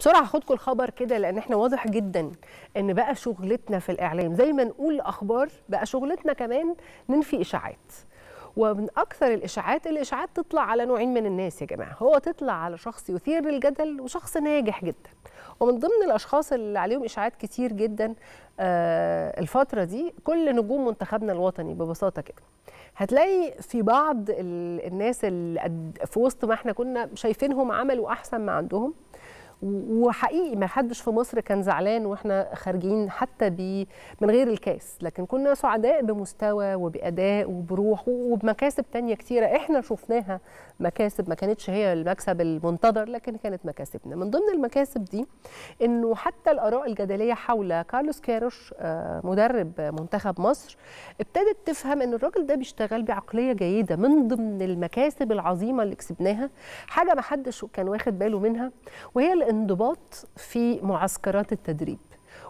بسرعه هاخدكم الخبر كده لان احنا واضح جدا ان بقى شغلتنا في الاعلام زي ما نقول اخبار بقى شغلتنا كمان ننفي اشاعات ومن اكثر الاشاعات الاشاعات تطلع على نوعين من الناس يا جماعه هو تطلع على شخص يثير الجدل وشخص ناجح جدا ومن ضمن الاشخاص اللي عليهم اشاعات كتير جدا آه الفتره دي كل نجوم منتخبنا الوطني ببساطه كده هتلاقي في بعض الناس اللي في وسط ما احنا كنا شايفينهم عملوا احسن ما عندهم وحقيقي ما حدش في مصر كان زعلان واحنا خارجين حتى من غير الكاس لكن كنا سعداء بمستوى وباداء وبروح وبمكاسب تانية كتيره احنا شفناها مكاسب ما كانتش هي المكسب المنتظر لكن كانت مكاسبنا من ضمن المكاسب دي انه حتى الاراء الجدليه حول كارلوس كيروش آه، مدرب منتخب مصر ابتدت تفهم ان الراجل ده بيشتغل بعقليه جيده من ضمن المكاسب العظيمه اللي كسبناها حاجه ما حدش كان واخد باله منها وهي انضباط في معسكرات التدريب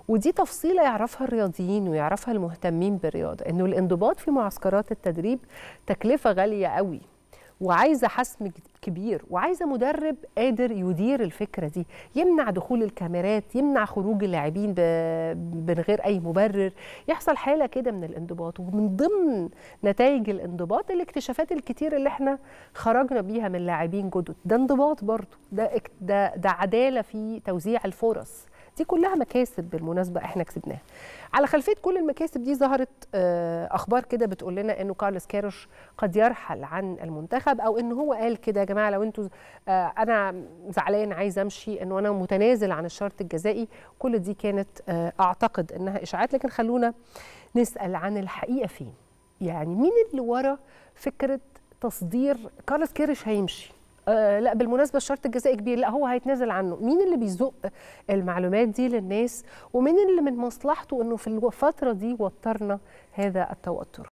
ودي تفصيلة يعرفها الرياضيين ويعرفها المهتمين بالرياضة إنه الانضباط في معسكرات التدريب تكلفة غالية قوي وعايزة حسم كبير وعايزه مدرب قادر يدير الفكره دي يمنع دخول الكاميرات يمنع خروج اللاعبين من غير اي مبرر يحصل حاله كده من الانضباط ومن ضمن نتائج الانضباط الاكتشافات الكتير اللي احنا خرجنا بيها من لاعبين جدد ده انضباط برضه ده ده ده عداله في توزيع الفرص دي كلها مكاسب بالمناسبه احنا كسبناها على خلفيه كل المكاسب دي ظهرت آه، اخبار كده بتقول لنا انه كارلس كيروش قد يرحل عن المنتخب او ان هو قال كده يا جماعه لو انتوا آه، انا زعلان عايز امشي انه انا متنازل عن الشرط الجزائي كل دي كانت آه، اعتقد انها اشاعات لكن خلونا نسال عن الحقيقه فين يعني مين اللي ورا فكره تصدير كارلس كيرش هيمشي آه، لا بالمناسبه الشرط الجزائي كبير لا هو هيتنازل عنه مين اللي بيزق المعلومات دي للناس ومين اللي من مصلحته انه في الفتره دي وترنا هذا التوتر